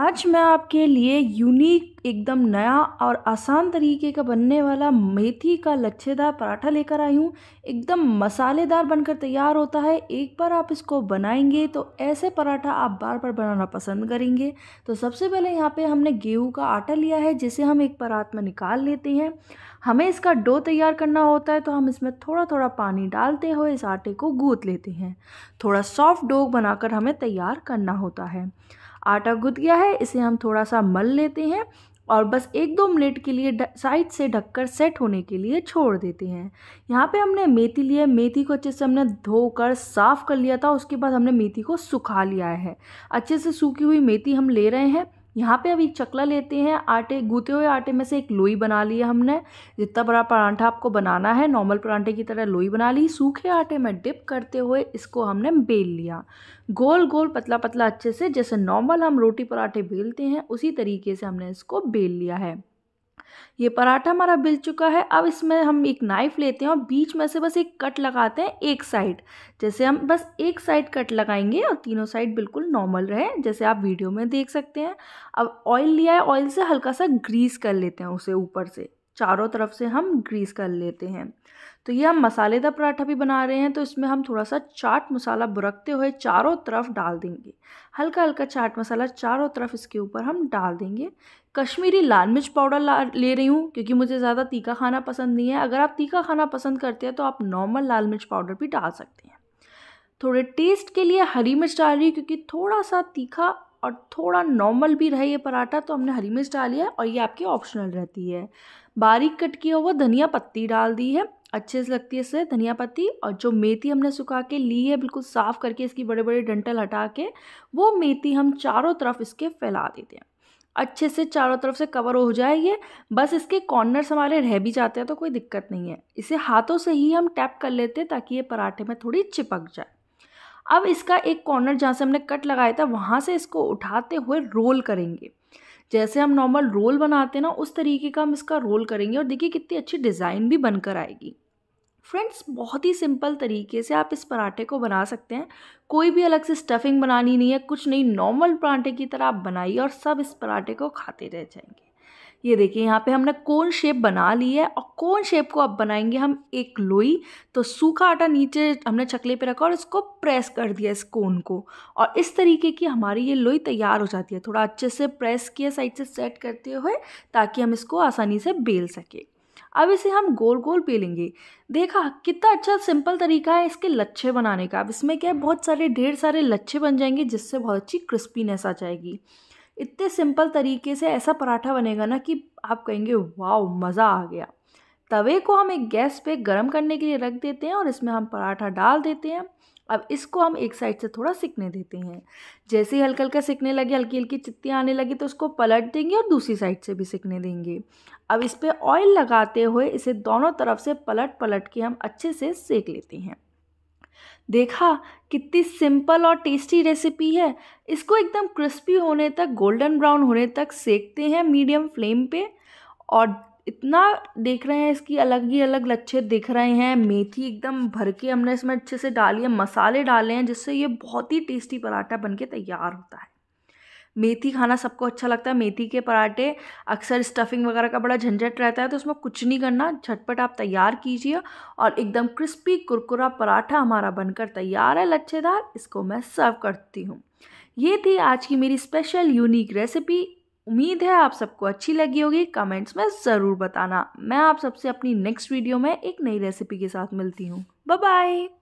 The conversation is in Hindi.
आज मैं आपके लिए यूनिक एकदम नया और आसान तरीके का बनने वाला मेथी का लच्छेदार पराठा लेकर आई हूँ एकदम मसालेदार बनकर तैयार होता है एक बार आप इसको बनाएंगे तो ऐसे पराठा आप बार बार बनाना पसंद करेंगे तो सबसे पहले यहाँ पे हमने गेहूँ का आटा लिया है जिसे हम एक परात में निकाल लेते हैं हमें इसका डो तैयार करना होता है तो हम इसमें थोड़ा थोड़ा पानी डालते हुए इस आटे को गूँथ लेते हैं थोड़ा सॉफ्ट डो बनाकर हमें तैयार करना होता है आटा गुद गया है इसे हम थोड़ा सा मल लेते हैं और बस एक दो मिनट के लिए साइड से ढककर सेट होने के लिए छोड़ देते हैं यहाँ पे हमने मेथी लिया मेथी को अच्छे से हमने धोकर साफ़ कर लिया था उसके बाद हमने मेथी को सुखा लिया है अच्छे से सूखी हुई मेथी हम ले रहे हैं यहाँ पे अभी चकला लेते हैं आटे गूते हुए आटे में से एक लोई बना ली है हमने जितना बड़ा परांठा आपको बनाना है नॉर्मल परांठे की तरह लोई बना ली सूखे आटे में डिप करते हुए इसको हमने बेल लिया गोल गोल पतला पतला अच्छे से जैसे नॉर्मल हम रोटी पराठे बेलते हैं उसी तरीके से हमने इसको बेल लिया है ये पराठा हमारा बिल चुका है अब इसमें हम एक नाइफ़ लेते हैं और बीच में से बस एक कट लगाते हैं एक साइड जैसे हम बस एक साइड कट लगाएंगे और तीनों साइड बिल्कुल नॉर्मल रहे जैसे आप वीडियो में देख सकते हैं अब ऑयल लिया है ऑयल से हल्का सा ग्रीस कर लेते हैं उसे ऊपर से चारों तरफ से हम ग्रीस कर लेते हैं तो ये हम मसालेदार पराठा भी बना रहे हैं तो इसमें हम थोड़ा सा चाट मसाला बुरकते हुए चारों तरफ डाल देंगे हल्का हल्का चाट मसाला चारों तरफ इसके ऊपर हम डाल देंगे कश्मीरी लाल मिर्च पाउडर ला ले रही हूँ क्योंकि मुझे ज़्यादा तीखा खाना पसंद नहीं है अगर आप तीखा खाना पसंद करते हैं तो आप नॉर्मल लाल मिर्च पाउडर भी डाल सकते हैं थोड़े टेस्ट के लिए हरी मिर्च डाल रही क्योंकि थोड़ा सा तीखा और थोड़ा नॉर्मल भी रहे ये पराठा तो हमने हरी मिर्च डाली है और ये आपकी ऑप्शनल रहती है बारीक कट किया हुआ धनिया पत्ती डाल दी है अच्छे से लगती है इससे धनिया पत्ती और जो मेथी हमने सुखा के ली है बिल्कुल साफ़ करके इसकी बड़े बड़े डंटल हटा के वो मेथी हम चारों तरफ इसके फैला देते हैं अच्छे से चारों तरफ से कवर हो जाए ये बस इसके कॉर्नर्स हमारे रह भी जाते हैं तो कोई दिक्कत नहीं है इसे हाथों से ही हम टैप कर लेते हैं ताकि ये पराठे में थोड़ी चिपक जाए अब इसका एक कॉर्नर जहाँ से हमने कट लगाया था वहाँ से इसको उठाते हुए रोल करेंगे जैसे हम नॉर्मल रोल बनाते हैं ना उस तरीके का हम इसका रोल करेंगे और देखिए कितनी अच्छी डिज़ाइन भी बनकर आएगी फ्रेंड्स बहुत ही सिंपल तरीके से आप इस पराठे को बना सकते हैं कोई भी अलग से स्टफिंग बनानी नहीं है कुछ नहीं नॉर्मल पराठे की तरह आप बनाइए और सब इस पराठे को खाते रह जाएंगे ये देखिए यहाँ पे हमने कोन शेप बना ली है और कोन शेप को अब बनाएंगे हम एक लोई तो सूखा आटा नीचे हमने चकले पे रखा और इसको प्रेस कर दिया इस कोन को और इस तरीके की हमारी ये लोई तैयार हो जाती है थोड़ा अच्छे से प्रेस किया साइड से सेट करते हुए ताकि हम इसको आसानी से बेल सकें अब इसे हम गोल गोल लेंगे देखा कितना अच्छा सिंपल तरीका है इसके लच्छे बनाने का अब इसमें क्या है बहुत सारे ढेर सारे लच्छे बन जाएंगे जिससे बहुत अच्छी क्रिस्पीनेस आ जाएगी इतने सिंपल तरीके से ऐसा पराठा बनेगा ना कि आप कहेंगे वाह मज़ा आ गया तवे को हम एक गैस पे गर्म करने के लिए रख देते हैं और इसमें हम पराठा डाल देते हैं अब इसको हम एक साइड से थोड़ा सिकने देते हैं जैसे ही हल्का हल्का सिकने लगे हल्की हल्की चित्तियाँ आने लगी तो उसको पलट देंगे और दूसरी साइड से भी सिकने देंगे अब इस पर ऑयल लगाते हुए इसे दोनों तरफ से पलट पलट के हम अच्छे से सेक लेते हैं देखा कितनी सिंपल और टेस्टी रेसिपी है इसको एकदम क्रिस्पी होने तक गोल्डन ब्राउन होने तक सेकते हैं मीडियम फ्लेम पे और इतना देख रहे हैं इसकी अलग ही अलग लच्छे दिख रहे हैं मेथी एकदम भर के हमने इसमें अच्छे से डाली है मसाले डाले हैं जिससे ये बहुत ही टेस्टी पराठा बन के तैयार होता है मेथी खाना सबको अच्छा लगता है मेथी के पराठे अक्सर स्टफिंग वगैरह का बड़ा झंझट रहता है तो उसमें कुछ नहीं करना झटपट आप तैयार कीजिए और एकदम क्रिस्पी कुरकुरा पराठा हमारा बनकर तैयार है लच्छेदार इसको मैं सर्व करती हूँ ये थी आज की मेरी स्पेशल यूनिक रेसिपी उम्मीद है आप सबको अच्छी लगी होगी कमेंट्स में ज़रूर बताना मैं आप सबसे अपनी नेक्स्ट वीडियो में एक नई रेसिपी के साथ मिलती हूँ बाय